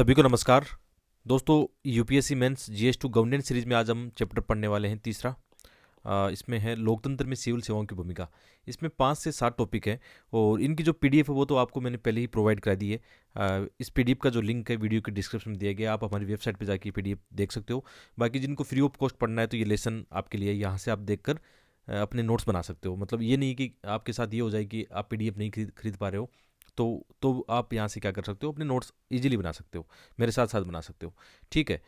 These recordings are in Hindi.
सभी को नमस्कार दोस्तों UPSC mains GS two governance series में आज हम चैप्टर पढ़ने वाले हैं तीसरा इसमें है लोकतंत्र में सिविल सेवाओं की भूमिका इसमें पाँच से सात टॉपिक है और इनकी जो पीडीएफ है वो तो आपको मैंने पहले ही प्रोवाइड करा दी है इस पीडीएफ का जो लिंक है वीडियो के डिस्क्रिप्शन में दिया गया आप हमारी वेबसाइट पर जाके पी देख सकते हो बाकी जिनको फ्री ऑफ कॉस्ट पढ़ना है तो ये लेसन आपके लिए यहाँ से आप देख कर, अपने नोट्स बना सकते हो मतलब ये नहीं कि आपके साथ ये हो जाए कि आप पी नहीं खरीद खरीद पा रहे हो तो तो आप यहाँ से क्या कर सकते हो अपने नोट्स इजीली बना सकते हो मेरे साथ साथ बना सकते हो ठीक है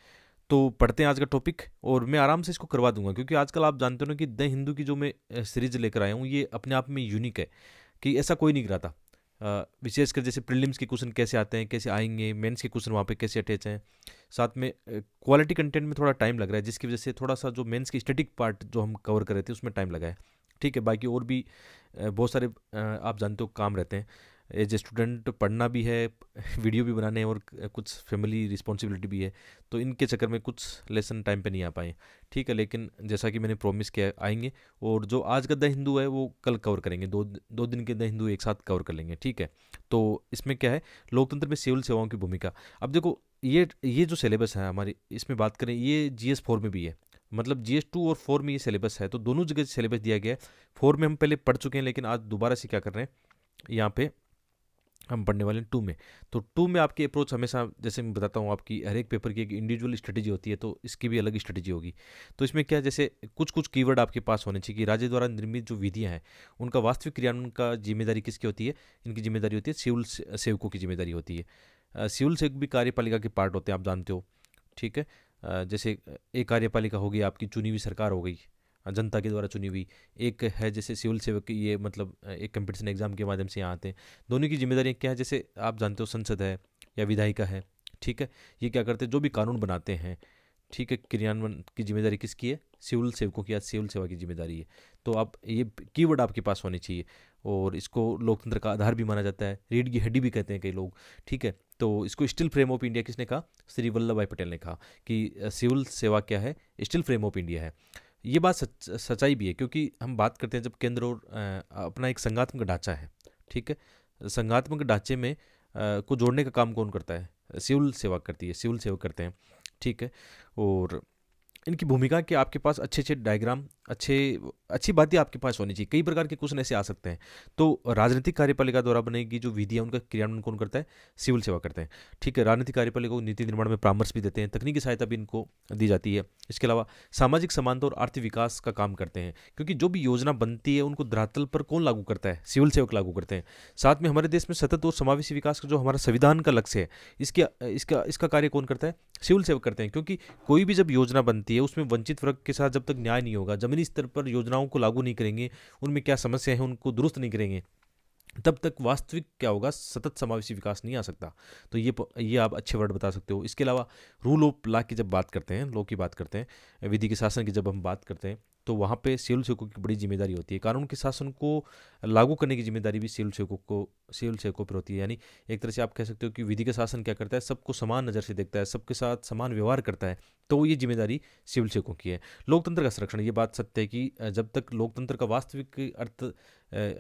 तो पढ़ते हैं आज का टॉपिक और मैं आराम से इसको करवा दूंगा क्योंकि आजकल आप जानते हो कि द हिंदू की जो मैं सीरीज लेकर आया हूँ ये अपने आप में यूनिक है कि ऐसा कोई नहीं कराता विशेषकर जैसे प्रीलिम्स के क्वेश्चन कैसे आते हैं कैसे आएंगे मेंस के क्वेश्चन वहाँ पे कैसे अटैच हैं साथ में क्वालिटी कंटेंट में थोड़ा टाइम लग रहा है जिसकी वजह से थोड़ा सा जो मेंस की स्टेटिक पार्ट जो हम कवर कर रहे थे उसमें टाइम लगा है ठीक है बाकी और भी बहुत सारे आप जानते हो काम रहते हैं एज ए स्टूडेंट पढ़ना भी है वीडियो भी बनाने हैं और कुछ फैमिली रिस्पॉन्सिबिलिटी भी है तो इनके चक्कर में कुछ लेसन टाइम पे नहीं आ पाए ठीक है लेकिन जैसा कि मैंने प्रॉमिस किया आएंगे और जो आज का द हिंदू है वो कल कवर करेंगे दो दो दिन के द हिंदू एक साथ कवर कर लेंगे ठीक है तो इसमें क्या है लोकतंत्र में सिविल सेवाओं की भूमिका अब देखो ये ये जो सिलेबस है हमारी इसमें बात करें ये जी एस फोर में भी है मतलब जी एस टू और फोर में ये सिलेबस है तो दोनों जगह सिलेबस दिया गया है फोर में हम पहले पढ़ चुके हैं लेकिन आज दोबारा से क्या कर रहे हैं यहाँ पे हम पढ़ने वाले हैं टू में तो टू में आपकी अप्रोच हमेशा जैसे मैं बताता हूँ आपकी हर एक पेपर की एक इंडिविजुअल स्ट्रेटेजी होती है तो इसकी भी अलग स्ट्रेटेजी होगी तो इसमें क्या जैसे कुछ कुछ कीवर्ड आपके पास होने चाहिए कि राज्य द्वारा निर्मित जो विधियाँ हैं उनका वास्तविक क्रियान्वयन का जिम्मेदारी किसकी होती है इनकी जिम्मेदारी होती है सिविल सेवकों की जिम्मेदारी होती है सिविल सेवक भी कार्यपालिका के पार्ट होते हैं आप जानते हो ठीक है जैसे एक कार्यपालिका होगी आपकी चुनी हुई सरकार हो गई जनता के द्वारा चुनी हुई एक है जैसे सिविल सेवक की ये मतलब एक कंपटीशन एग्जाम के माध्यम से यहाँ आते हैं दोनों की जिम्मेदारियाँ क्या है जैसे आप जानते हो संसद है या विधायिका है ठीक है ये क्या करते हैं जो भी कानून बनाते हैं ठीक है क्रियान्वयन की जिम्मेदारी किसकी है सिविल सेवकों की या सिविल सेवा की जिम्मेदारी है तो आप ये कीवर्ड आपके पास होने चाहिए और इसको लोकतंत्र का आधार भी माना जाता है रीढ़ की हड्डी भी कहते हैं कई लोग ठीक है तो इसको स्टिल फ्रेम ऑफ इंडिया किसने कहा श्री वल्लभ भाई पटेल ने कहा कि सिविल सेवा क्या है स्टिल फ्रेम ऑफ इंडिया है ये बात सच सच्चाई भी है क्योंकि हम बात करते हैं जब केंद्र और अपना एक संगात्मक ढांचा है ठीक है संगात्मक ढांचे में को जोड़ने का काम कौन करता है सिविल सेवा करती है सिविल सेवा करते हैं ठीक है और इनकी भूमिका के आपके पास अच्छे अच्छे डायग्राम अच्छे अच्छी बातें आपके पास होनी चाहिए कई प्रकार के क्वेश्चन ऐसे आ सकते हैं तो राजनीतिक कार्यपालिका द्वारा बनेगी जो विधि है उनका क्रियान्वयन कौन करता है सिविल सेवा करते हैं ठीक है राजनीतिक कार्यपालिका को नीति निर्माण में परामर्श भी देते हैं तकनीकी सहायता भी इनको दी जाती है इसके अलावा सामाजिक समानता और आर्थिक विकास का काम करते हैं क्योंकि जो भी योजना बनती है उनको धरातल पर कौन लागू करता है सिविल सेवक लागू करते हैं साथ में हमारे देश में सतत और समावेशी विकास का जो हमारा संविधान का लक्ष्य है इसके इसका इसका कार्य कौन करता है सिविल सेवक करते हैं क्योंकि कोई भी जब योजना बनती है उसमें वंचित वर्ग के साथ जब तक न्याय नहीं होगा जमीनी बुनियादी स्तर पर योजनाओं को लागू नहीं करेंगे उनमें क्या समस्या है उनको दुरुस्त नहीं करेंगे तब तक वास्तविक क्या होगा सतत समावेशी विकास नहीं आ सकता तो ये ये आप अच्छे वर्ड बता सकते हो इसके अलावा रूल ऑफ लॉ की जब बात करते हैं लॉ की बात करते हैं विधि के शासन की जब हम बात करते हैं तो वहाँ पे सिविल सेवकों की बड़ी जिम्मेदारी होती है कानून के शासन को लागू करने की जिम्मेदारी भी सिविल सेवकों को सिविल सेवकों पर होती है यानी एक तरह से आप कह सकते हो कि विधि का शासन क्या करता है सबको समान नज़र से देखता है सबके साथ समान व्यवहार करता है तो ये जिम्मेदारी सिविल सेवकों की है लोकतंत्र का संरक्षण ये बात सत्य है कि जब तक लोकतंत्र का वास्तविक अर्थ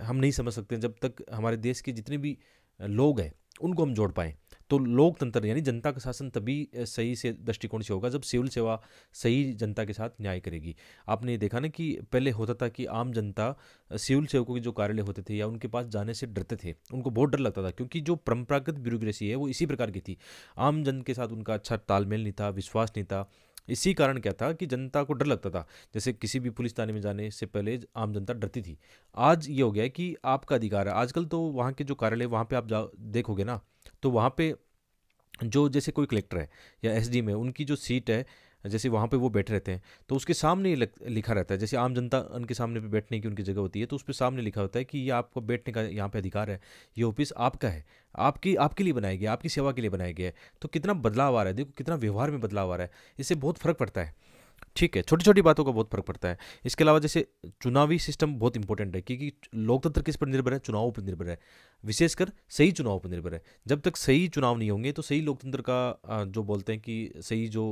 हम नहीं समझ सकते जब तक हमारे देश के जितने भी लोग हैं उनको हम जोड़ पाएँ तो लोकतंत्र यानी जनता का शासन तभी सही से दृष्टिकोण से होगा जब सिविल सेवा सही जनता के साथ न्याय करेगी आपने देखा ना कि पहले होता था कि आम जनता सिविल सेवकों के जो कार्यालय होते थे या उनके पास जाने से डरते थे उनको बहुत डर लगता था क्योंकि जो परंपरागत ब्यूरोक्रेसी है वो इसी प्रकार की थी आम जन के साथ उनका अच्छा तालमेल नहीं था विश्वास नहीं था इसी कारण क्या था कि जनता को डर लगता था जैसे किसी भी पुलिस थाने में जाने से पहले आम जनता डरती थी आज ये हो गया है कि आपका अधिकार है आजकल तो वहाँ के जो कार्यालय वहाँ पे आप जा देखोगे ना तो वहाँ पे जो जैसे कोई कलेक्टर है या एस में उनकी जो सीट है जैसे वहाँ पे वो बैठे रहते हैं तो उसके सामने लिखा रहता है जैसे आम जनता उनके सामने पे बैठने की उनकी जगह होती है तो उस पर सामने लिखा होता है कि ये आपको बैठने का यहाँ पे अधिकार है ये ऑफिस आपका है आपकी आपके लिए बनाया गया आपकी सेवा के लिए बनाया गया है तो कितना बदलाव आ रहा है देखो कितना व्यवहार में बदलाव आ रहा है इससे बहुत फ़र्क पड़ता है ठीक है छोटी छोटी बातों का बहुत फर्क पड़ता है इसके अलावा जैसे चुनावी सिस्टम बहुत इंपॉर्टेंट है क्योंकि लोकतंत्र किस पर निर्भर है चुनावों पर निर्भर है विशेषकर सही चुनाव पर निर्भर है जब तक सही चुनाव नहीं होंगे तो सही लोकतंत्र का जो बोलते हैं कि सही जो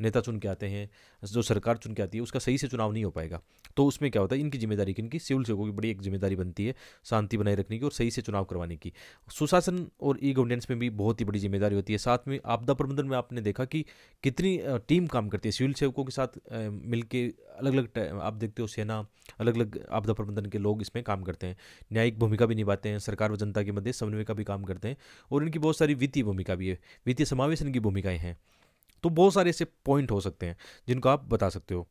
नेता चुन के आते हैं जो सरकार चुन के आती है उसका सही से चुनाव नहीं हो पाएगा तो उसमें क्या होता है इनकी जिम्मेदारी की इनकी सिविल सेवकों की बड़ी एक जिम्मेदारी बनती है शांति बनाए रखने की और सही से चुनाव करवाने की सुशासन और ई गवर्नेंस में भी बहुत ही बड़ी जिम्मेदारी होती है साथ में आपदा प्रबंधन में आपने देखा कि कितनी टीम काम करती है सिविल सेवकों के साथ मिलकर अलग अलग आप देखते हो सेना अलग अलग आपदा प्रबंधन के लोग इसमें काम करते हैं न्यायिक भूमिका भी निभाते हैं सरकार व जनता के मध्य समन्वय का भी काम करते हैं और इनकी बहुत सारी वित्तीय भूमिका भी है वित्तीय समावेशन की भूमिकाएं हैं तो बहुत सारे ऐसे पॉइंट हो सकते हैं जिनको आप बता सकते हो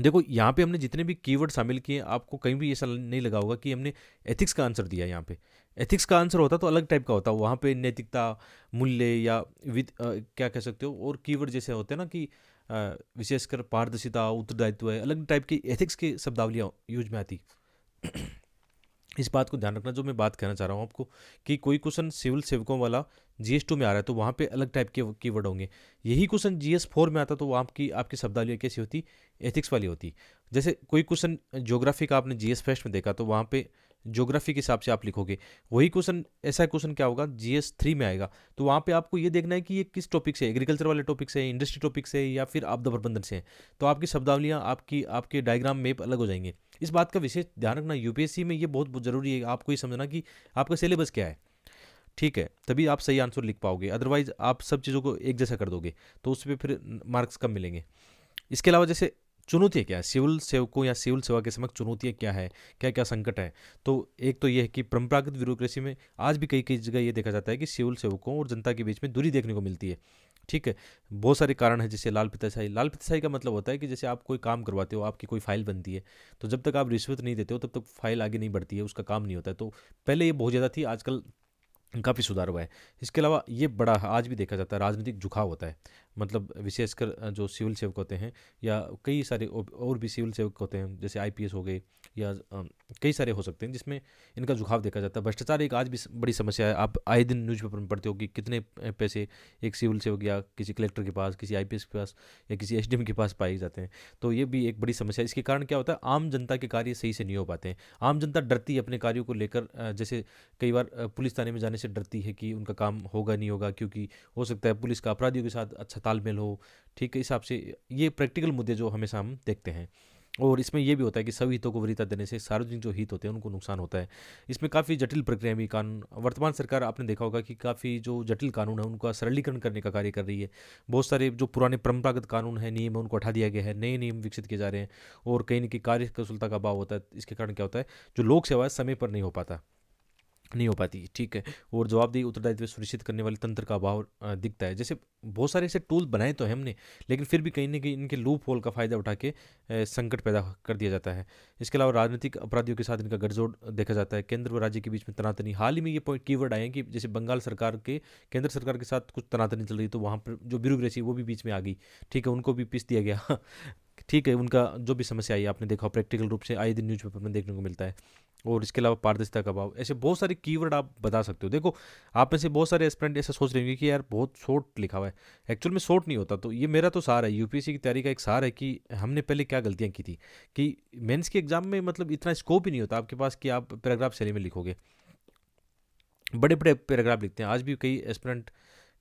देखो यहाँ पे हमने जितने भी कीवर्ड शामिल किए आपको कहीं भी ऐसा नहीं लगा होगा कि हमने एथिक्स का आंसर दिया यहाँ पे एथिक्स का आंसर होता तो अलग टाइप का होता वहाँ पे नैतिकता मूल्य या विद क्या कह सकते हो और कीवर्ड जैसे होते हैं ना कि विशेषकर पारदर्शिता उत्तरदायित्व है अलग टाइप की एथिक्स की शब्दावलियाँ यूज में आती इस बात को ध्यान रखना जो मैं बात कहना चाह रहा हूँ आपको कि कोई क्वेश्चन सिविल सेवकों वाला जी एस टू में आ रहा है तो वहाँ पे अलग टाइप के की वर्ड होंगे यही क्वेश्चन जी एस फोर में आता तो वहाँ की आपकी शब्दावली कैसी होती एथिक्स वाली होती जैसे कोई क्वेश्चन ज्योग्राफी का आपने जी एस फर्स्ट में देखा तो वहाँ पे जोग्राफी के हिसाब से आप लिखोगे वही क्वेश्चन ऐसा क्वेश्चन क्या होगा जी एस थ्री में आएगा तो वहाँ पे आपको ये देखना है कि ये किस टॉपिक से एग्रीकल्चर वाले टॉपिक से इंडस्ट्री टॉपिक से या फिर आपदा प्रबंधन से तो आपकी शब्दावलियाँ आपकी आपके डायग्राम मेप अलग हो जाएंगे इस बात का विशेष ध्यान रखना यूपीएससी में ये बहुत ज़रूरी है आपको ये समझना कि आपका सिलेबस क्या है ठीक है तभी आप सही आंसर लिख पाओगे अदरवाइज आप सब चीज़ों को एक जैसा कर दोगे तो उस पर फिर मार्क्स कम मिलेंगे इसके अलावा जैसे चुनौतियाँ क्या है सिविल सेवकों या सिविल सेवा के समक्ष चुनौतियाँ क्या है क्या क्या संकट है तो एक तो यह है कि परंपरागत ब्यूरोक्रेसी में आज भी कई कई जगह ये देखा जाता है कि सिविल सेवकों और जनता के बीच में दूरी देखने को मिलती है ठीक है बहुत सारे कारण हैं जैसे लाल पिताशाही लाल पिताशाही का मतलब होता है कि जैसे आप कोई काम करवाते हो आपकी कोई फाइल बनती है तो जब तक आप रिश्वत नहीं देते हो तब तक फाइल आगे नहीं बढ़ती है उसका काम नहीं होता है तो पहले ये बहुत ज़्यादा थी आजकल काफ़ी सुधार हुआ है इसके अलावा ये बड़ा आज भी देखा जाता है राजनीतिक झुकाव होता है मतलब विशेषकर जो सिविल सेवक होते हैं या कई सारे और भी सिविल सेवक होते हैं जैसे आईपीएस हो गए या कई सारे हो सकते हैं जिसमें इनका झुकाव देखा जाता है भ्रष्टाचार एक आज भी बड़ी समस्या है आप आए दिन न्यूज़पेपर में पढ़ते हो कि कितने पैसे एक सिविल सेवक या किसी कलेक्टर के पास किसी आई के पास या किसी एस के पास पाए जाते हैं तो ये भी एक बड़ी समस्या है इसके कारण क्या होता है आम जनता के कार्य सही से नहीं हो पाते हैं आम जनता डरती है अपने कार्यों को लेकर जैसे कई बार पुलिस थाने में जाने से डरती है कि उनका काम होगा नहीं होगा क्योंकि हो सकता है पुलिस का अपराधियों के साथ अच्छा तालमेल हो ठीक है हिसाब से ये प्रैक्टिकल मुद्दे जो हमेशा हम देखते हैं और इसमें यह भी होता है कि सभी हितों को वरीता देने से सार्वजनिक जो हित होते हैं उनको नुकसान होता है इसमें काफ़ी जटिल प्रक्रिया भी कानून वर्तमान सरकार आपने देखा होगा कि काफ़ी जो जटिल कानून है उनका सरलीकरण करने का कार्य कर रही है बहुत सारे जो पुराने परंपरागत कानून है नियम है उनको हटा दिया गया है नए नियम विकसित किए जा रहे हैं और कहीं ना कहीं कार्यकुशलता का अभाव होता है इसके कारण क्या होता है जो लोक सेवा समय पर नहीं हो पाता नहीं हो पाती ठीक है और जवाबदेही उत्तरदायित्व सुनिश्चित करने वाले तंत्र का अभाव दिखता है जैसे बहुत सारे ऐसे टूल बनाए तो हैं हमने लेकिन फिर भी कहीं ना कहीं इनके लूप होल का फायदा उठा के संकट पैदा कर दिया जाता है इसके अलावा राजनीतिक अपराधियों के साथ इनका गठजोड़ देखा जाता है केंद्र व राज्य के बीच में तनातनी हाल ही में ये पॉइंट की आए हैं कि जैसे बंगाल सरकार के केंद्र सरकार के साथ कुछ तनातनी चल रही तो वहाँ पर जो ब्यूरोक्रेसी वो भी बीच में आ गई ठीक है उनको भी पीस दिया गया ठीक है उनका जो भी समस्या आई आपने देखा प्रैक्टिकल रूप से आए दिन न्यूज़पेपर में देखने को मिलता है और इसके अलावा पारदर्शिता का अभाव ऐसे बहुत सारे कीवर्ड आप बता सकते हो देखो आप में से बहुत सारे एस्पेंट ऐसा सोच रहे होंगे कि यार बहुत शॉर्ट लिखा हुआ है एक्चुअल में शॉर्ट नहीं होता तो ये मेरा तो सार है यूपीएससी की तैयारी का एक सार है कि हमने पहले क्या गलतियाँ की थी कि मेन्स के एग्जाम में मतलब इतना स्कोप ही नहीं होता आपके पास कि आप पैराग्राफ शैली में लिखोगे बड़े बड़े पैराग्राफ लिखते हैं आज भी कई एस्परेंट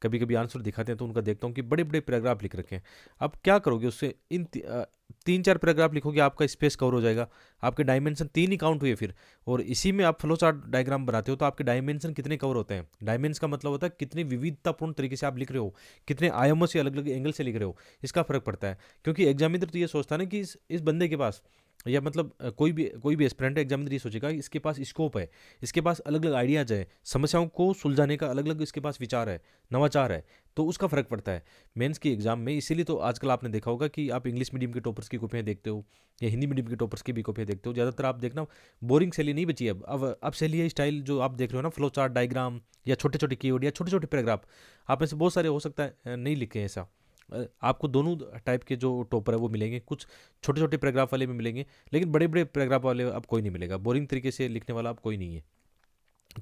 कभी कभी आंसर दिखाते हैं तो उनका देखता हूँ कि बड़े बड़े पैराग्राफ लिख रखे हैं अब क्या करोगे उससे इन ती, आ, तीन चार पैराग्राफ लिखोगे आपका स्पेस कवर हो जाएगा आपके डायमेंशन तीन ही काउंट हुए फिर और इसी में आप फ्लो चार्ट डायग्राम बनाते हो तो आपके डायमेंशन कितने कवर होते हैं डायमेंस का मतलब होता है कितनी विविधतापूर्ण तरीके से आप लिख रहे हो कितने आयामों से अलग अलग एंगल से लिख रहे हो इसका फर्क पड़ता है क्योंकि एग्जामिनर तो ये सोचता ना कि इस इस बंदे के पास या मतलब कोई भी कोई भी एस्पिरेंट एग्जामिनर ये सोचेगा इसके पास स्कोप है इसके पास अलग अलग आइडियाज़ है समस्याओं को सुलझाने का अलग अलग इसके पास विचार है नवाचार है तो उसका फ़र्क पड़ता है मेंस के एग्ज़ाम में इसीलिए तो आजकल आपने देखा होगा कि आप इंग्लिश मीडियम के टॉपर्स की कॉपियाँ देखते हो या हिंदी मीडियम के टॉपर्स की भी कॉपियाँ देखते हो ज़्यादातर आप देखना बोरिंग शैली नहीं बची अब अब अब शैली है स्टाइल जो आप देख रहे हो ना फ्लो चार्ट डायग्राम या छोटे छोटे कीवर्ड या छोटे छोटे पैराग्राफ आप में से बहुत सारे हो सकता है नहीं लिखे हैं ऐसा आपको दोनों टाइप के जो टॉपर है वो मिलेंगे कुछ छोटे छोटे पैराग्राफ वाले भी मिलेंगे लेकिन बड़े बड़े पैराग्राफ वाले आप कोई नहीं मिलेगा बोरिंग तरीके से लिखने वाला आप कोई नहीं है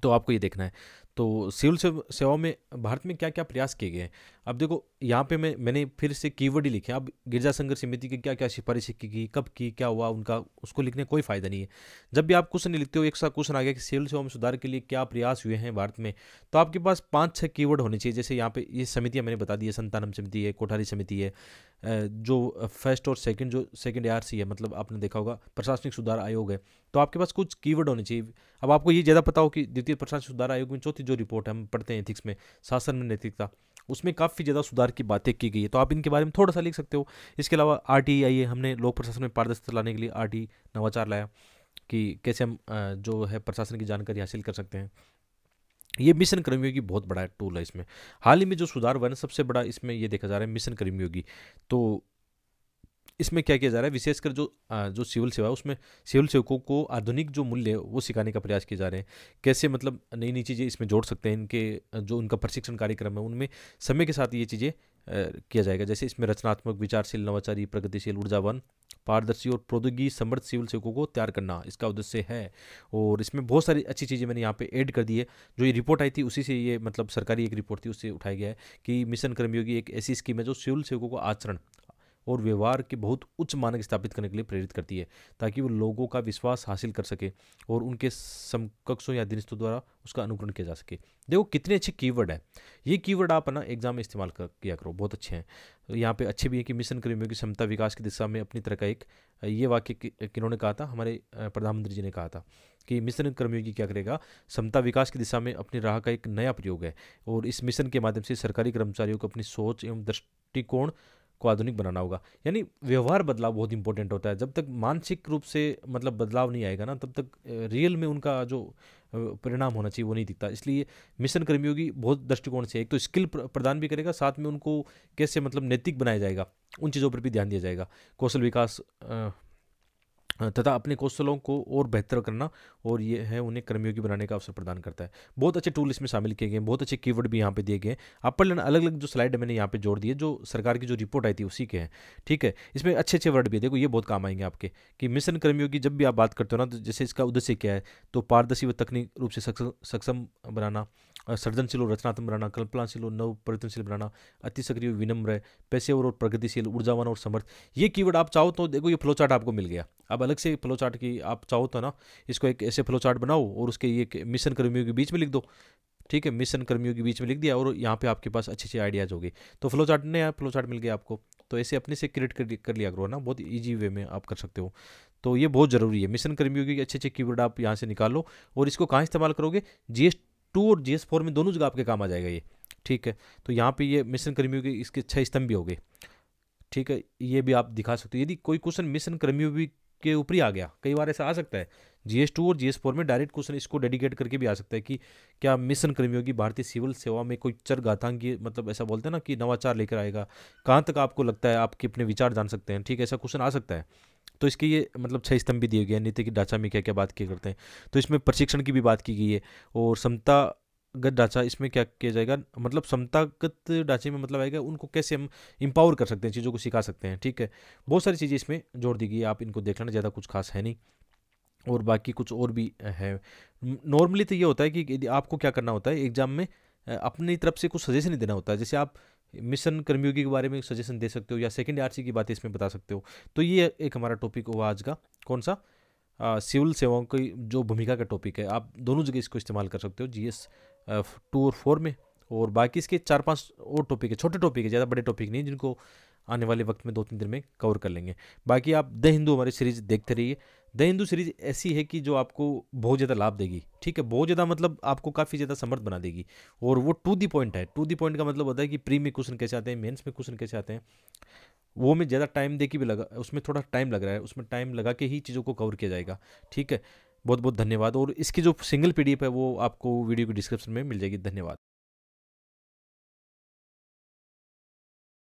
तो आपको ये देखना है तो सिविल सेवाओं में भारत में क्या क्या प्रयास किए गए हैं अब देखो यहाँ पे मैं मैंने फिर से कीवर्ड ही लिखे अब गिरजा संघर्ष समिति की क्या क्या सिफारिशें की गई कब की क्या हुआ उनका उसको लिखने कोई फायदा नहीं है जब भी आप क्वेश्चन लिखते हो एक सा क्वेश्चन आ गया कि सिविल सेवाओं में सुधार के लिए क्या प्रयास हुए हैं भारत में तो आपके पास पाँच छः कीवर्ड होने चाहिए जैसे यहाँ पे ये समितियाँ मैंने बता दी है संतानम समिति है कोठारी समिति है जो फर्स्ट और सेकंड जो सेकंड एआरसी है मतलब आपने देखा होगा प्रशासनिक सुधार आयोग है तो आपके पास कुछ कीवर्ड होने चाहिए अब आपको ये ज़्यादा पता हो कि द्वितीय प्रशासनिक सुधार आयोग में चौथी जो रिपोर्ट है हम पढ़ते हैं एथिक्स में शासन में नैतिकता उसमें काफ़ी ज़्यादा सुधार की बातें की गई है तो आप इनके बारे में थोड़ा सा लिख सकते हो इसके अलावा आर टी e आई हमने लोक प्रशासन में पारदर्शिता लाने के लिए आर टी e नवाचार लाया कि कैसे हम जो है प्रशासन की जानकारी हासिल कर सकते हैं ये मिशन कर्मयोगी बहुत बड़ा टूल है इसमें हाल ही में जो सुधार हुआ है ना सबसे बड़ा इसमें ये देखा जा रहा है मिशन कर्मयोगी तो इसमें क्या किया जा रहा है विशेषकर जो जो सिविल सेवा है उसमें सिविल सेवकों को आधुनिक जो मूल्य है वो सिखाने का प्रयास किए जा रहे हैं कैसे मतलब नई नई चीज़ें इसमें जोड़ सकते हैं इनके जो उनका प्रशिक्षण कार्यक्रम है उनमें समय के साथ ये चीज़ें किया जाएगा जैसे इसमें रचनात्मक विचारशील नवाचारी प्रगतिशील ऊर्जावन पारदर्शी और प्रौद्योगिकी समृद्ध सिविल सेवकों को तैयार करना इसका उद्देश्य है और इसमें बहुत सारी अच्छी चीज़ें मैंने यहाँ पे ऐड कर दी है जो ये रिपोर्ट आई थी उसी से ये मतलब सरकारी एक रिपोर्ट थी उससे उठाया गया है कि मिशन कर्मयोगी एक ऐसी स्कीम है जो सिविल सेवकों को आचरण और व्यवहार के बहुत उच्च मानक स्थापित करने के लिए प्रेरित करती है ताकि वो लोगों का विश्वास हासिल कर सके और उनके समकक्षों या अधीनस्थों द्वारा उसका अनुकरण किया जा सके देखो कितने अच्छे कीवर्ड हैं ये कीवर्ड आप ना एग्जाम में इस्तेमाल कर किया करो बहुत अच्छे हैं यहाँ पे अच्छे भी हैं कि मिशन कर्मियों की क्षमता विकास की दिशा में अपनी तरह का एक ये वाक्य किन्होंने कहा था हमारे प्रधानमंत्री जी ने कहा था कि मिशन कर्मियों की क्या करेगा क्षमता विकास की दिशा में अपनी राह का एक नया प्रयोग है और इस मिशन के माध्यम से सरकारी कर्मचारियों को अपनी सोच एवं दृष्टिकोण को आधुनिक बनाना होगा यानी व्यवहार बदलाव बहुत इंपॉर्टेंट होता है जब तक मानसिक रूप से मतलब बदलाव नहीं आएगा ना तब तक रियल में उनका जो परिणाम होना चाहिए वो नहीं दिखता इसलिए मिशन कर्मियों की बहुत दृष्टिकोण से एक तो स्किल प्रदान भी करेगा साथ में उनको कैसे मतलब नैतिक बनाया जाएगा उन चीज़ों पर भी ध्यान दिया जाएगा कौशल विकास तथा अपने कौशलों को और बेहतर करना और ये है उन्हें कर्मयोगी बनाने का अवसर प्रदान करता है बहुत अच्छे टूल इसमें शामिल किए गए हैं बहुत अच्छे कीवर्ड भी यहाँ पे दिए गए हैं अपर लेना अलग अलग जो स्लाइड मैंने यहाँ पे जोड़ दिए जो सरकार की जो रिपोर्ट आई थी उसी के हैं ठीक है इसमें अच्छे अच्छे वर्ड भी देखो ये बहुत काम आएंगे आपके कि मिशन कर्मयोगी जब भी आप बात करते हो ना तो जैसे इसका उद्देश्य क्या है तो पारदर्शी व तकनीक रूप से सक्षम बनाना सृजनशील और रचनात्मक बनाना कल्पनाशील और नव परिवर्तनशील बनाना अति सक्रिय विनम्र पैसे और प्रगतिशील ऊर्जावान और समर्थ ये कीवर्ड आप चाहो तो देखो ये फ्लोचार्ट आपको मिल गया अब अलग से फ्लो चार्ट की आप चाहो तो ना इसको एक ऐसे फ्लो चार्ट बनाओ और उसके ये मिशन कर्मियों के बीच में लिख दो ठीक है मिशन कर्मियों के बीच में लिख दिया और यहाँ पे आपके पास अच्छे अच्छे आइडियाज़ हो गए तो फ्लो चार्ट आया फ्लो चार्ट मिल गया आपको तो ऐसे अपने से क्रिएट कर, कर लिया करो ना बहुत ईजी वे में आप कर सकते हो तो ये बहुत ज़रूरी है मिशन कर्मियों के अच्छे अच्छे कीवर्ड आप यहाँ से निकालो और इसको कहाँ इस्तेमाल करोगे जी एस टू और जी एस फोर में दोनों जगह आपके काम आ जाएगा ये ठीक है तो यहाँ पे ये मिशन कर्मियों के इसके छः स्तंभ भी हो गए ठीक है ये भी आप दिखा सकते हो यदि कोई क्वेश्चन मिशन कर्मियों भी के ऊपर ही आ गया कई बार ऐसा आ सकता है जी एस टू और जी एस फोर में डायरेक्ट क्वेश्चन इसको डेडिकेट करके भी आ सकता है कि क्या मिशन कर्मियों की भारतीय सिविल सेवा में कोई चर गाथांगी मतलब ऐसा बोलते हैं ना कि नवाचार लेकर आएगा कहाँ तक आपको लगता है आपके अपने विचार जान सकते हैं ठीक है ऐसा क्वेश्चन आ सकता है तो इसके ये मतलब छह स्तंभ भी दिए गए हैं नीति की ढांचा में क्या क्या बात किए करते हैं तो इसमें प्रशिक्षण की भी बात की गई है और समता गत ढांचा इसमें क्या किया जाएगा मतलब समतागत ढांचे में मतलब आएगा उनको कैसे हम इम्पावर कर सकते हैं चीज़ों को सिखा सकते हैं ठीक है बहुत सारी चीज़ें इसमें जोड़ दी गई आप इनको देख लेना ज़्यादा कुछ खास है नहीं और बाकी कुछ और भी है नॉर्मली तो ये होता है कि आपको क्या करना होता है एग्ज़ाम में अपनी तरफ से कुछ सजेशन ही देना होता है जैसे आप मिशन कर्मयोगी के बारे में सजेशन दे सकते हो या सेकेंड आर की बातें इसमें बता सकते हो तो ये एक हमारा टॉपिक हुआ आज का कौन सा सिविल सेवाओं की जो भूमिका का टॉपिक है आप दोनों जगह इसको इस्तेमाल कर सकते हो जी टू और फोर में और बाकी इसके चार पांच और टॉपिक है छोटे टॉपिक है ज़्यादा बड़े टॉपिक नहीं जिनको आने वाले वक्त में दो तीन दिन में कवर कर लेंगे बाकी आप द हिंदू हमारी सीरीज़ देखते रहिए द हिंदू सीरीज़ ऐसी है कि जो आपको बहुत ज़्यादा लाभ देगी ठीक है बहुत ज़्यादा मतलब आपको काफ़ी ज़्यादा समर्थ बना देगी और वो टू दी पॉइंट है टू दी पॉइंट का मतलब होता है कि प्री में क्वेश्चन कैसे आते हैं मेन्स में क्वेश्चन कैसे आते हैं वो में ज़्यादा टाइम दे के भी लगा उसमें थोड़ा टाइम लग रहा है उसमें टाइम लगा के ही चीज़ों को कवर किया जाएगा ठीक है बहुत बहुत धन्यवाद और इसकी जो सिंगल पीडीएफ है वो आपको वीडियो के डिस्क्रिप्शन में मिल जाएगी धन्यवाद